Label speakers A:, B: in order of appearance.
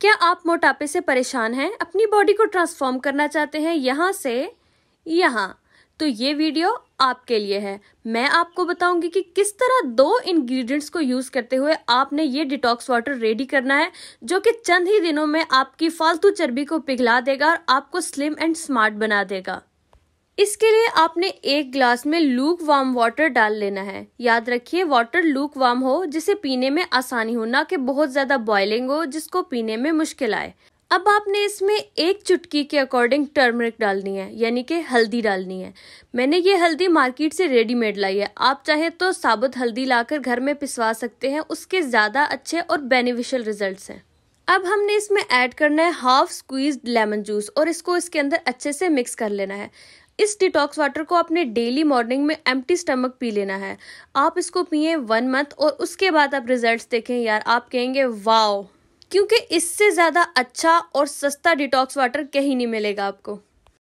A: क्या आप मोटापे से परेशान हैं अपनी बॉडी को ट्रांसफॉर्म करना चाहते हैं यहाँ से यहाँ तो ये वीडियो आपके लिए है मैं आपको बताऊंगी कि किस तरह दो इंग्रेडिएंट्स को यूज करते हुए आपने ये डिटॉक्स वाटर रेडी करना है जो कि चंद ही दिनों में आपकी फालतू चर्बी को पिघला देगा और आपको स्लिम एंड स्मार्ट बना देगा इसके लिए आपने एक ग्लास में लूक वार्म वाटर डाल लेना है याद रखिए वाटर लूक वार्म हो जिसे पीने में आसानी हो ना कि बहुत ज़्यादा बॉयलिंग हो जिसको पीने में मुश्किल आए अब आपने इसमें एक चुटकी के अकॉर्डिंग टर्मरिक डालनी है यानी कि हल्दी डालनी है मैंने ये हल्दी मार्केट से रेडीमेड लाई है आप चाहे तो साबुत हल्दी लाकर घर में पिसवा सकते हैं उसके ज़्यादा अच्छे और बेनिफिशियल रिजल्ट्स हैं अब हमने इसमें ऐड करना है हाफ स्क्वीज लेमन जूस और इसको इसके अंदर अच्छे से मिक्स कर लेना है इस डिटॉक्स वाटर को आपने डेली मॉर्निंग में एम्प्टी स्टमक पी लेना है आप इसको पिए वन मंथ और उसके बाद आप रिजल्ट्स देखें यार आप कहेंगे वाओ क्योंकि इससे ज़्यादा अच्छा और सस्ता डिटॉक्स वाटर कहीं नहीं मिलेगा आपको